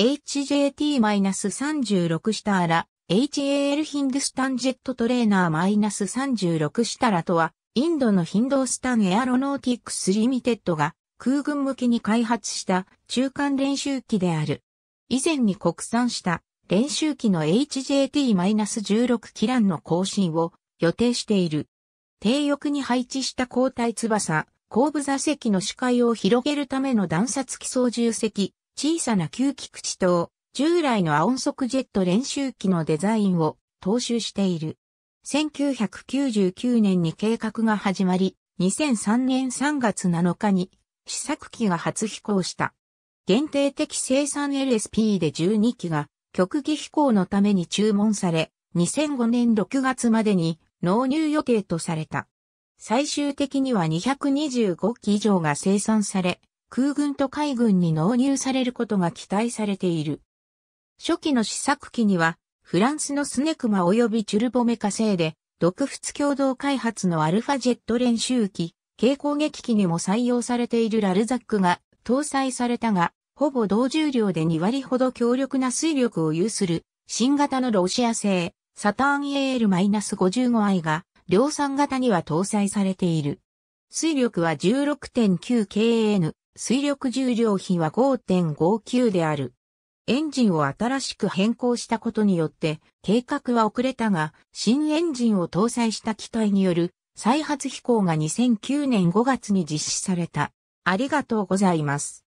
HJT-36 シタら、ラ、HAL ヒンドスタンジェットトレーナー -36 シタラとは、インドのヒンドスタンエアロノーティックスリミテッドが空軍向けに開発した中間練習機である。以前に国産した練習機の HJT-16 機ンの更新を予定している。低翼に配置した交代翼、後部座席の視界を広げるための段差付き操縦席、小さな吸気口と従来のア音速ジェット練習機のデザインを踏襲している。1999年に計画が始まり、2003年3月7日に試作機が初飛行した。限定的生産 LSP で12機が極技飛行のために注文され、2005年6月までに納入予定とされた。最終的には225機以上が生産され、空軍と海軍に納入されることが期待されている。初期の試作機には、フランスのスネクマ及びチュルボメカ製で、独仏共同開発のアルファジェット練習機、軽攻撃機にも採用されているラルザックが搭載されたが、ほぼ同重量で2割ほど強力な水力を有する、新型のロシア製、サターン AL-55i が、量産型には搭載されている。水力は 16.9kN、水力重量比は5.59である。エンジンを新しく変更したことによって計画は遅れたが、新エンジンを搭載した機体による再発飛行が2009年5月に実施された。ありがとうございます。